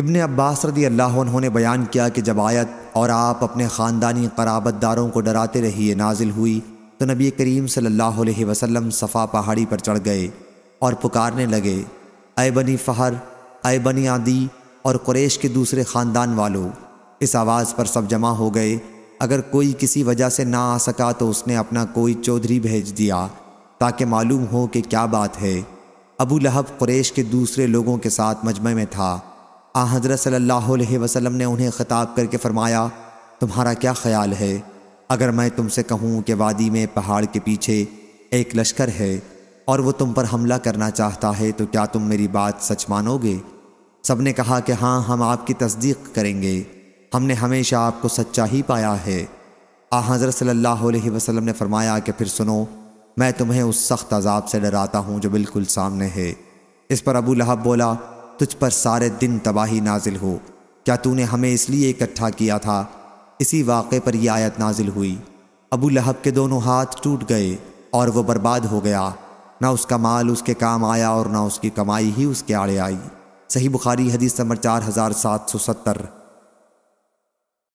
इबन अब्बास रदी अल्लाह उन्होंने बयान किया कि जब आयत और आप अपने ख़ानदानी कराबतदारों को डराते रहिए नाजिल हुई तो नबी करीम सल्लल्लाहु अलैहि वसल्लम सफ़ा पहाड़ी पर चढ़ गए और पुकारने लगे अय बनी फ़हर अय बनी आदि और क्रेश के दूसरे ख़ानदान वालों इस आवाज़ पर सब जमा हो गए अगर कोई किसी वजह से ना आ सका तो उसने अपना कोई चौधरी भेज दिया ताकि मालूम हो कि क्या बात है अबू लहब कुरेश के दूसरे लोगों के साथ मजमे में था आ हज़रत सल्लल्लाहु अलैहि वसल्लम ने उन्हें ख़िताब करके फ़रमाया तुम्हारा क्या ख्याल है अगर मैं तुमसे कहूँ कि वादी में पहाड़ के पीछे एक लश्कर है और वो तुम पर हमला करना चाहता है तो क्या तुम मेरी बात सच मानोगे सब ने कहा कि हाँ हम आपकी तस्दीक करेंगे हमने हमेशा आपको सच्चा ही पाया है आ हज़रत सल्लल्लाहु अलैहि वसल्लम ने फरमाया कि फिर सुनो मैं तुम्हें उस सख्त अजाब से डराता हूँ जो बिल्कुल सामने है इस पर अबू लहब बोला तुझ पर सारे दिन तबाही नाजिल हो क्या तूने हमें इसलिए इकट्ठा किया था इसी वाक़े पर यह आयत नाजिल हुई अबू लहब के दोनों हाथ टूट गए और वह बर्बाद हो गया ना उसका माल उसके काम आया और ना उसकी कमाई ही उसके आड़े आई सही बुखारी हदीस नंबर चार हज़ार सात सौ सत्तर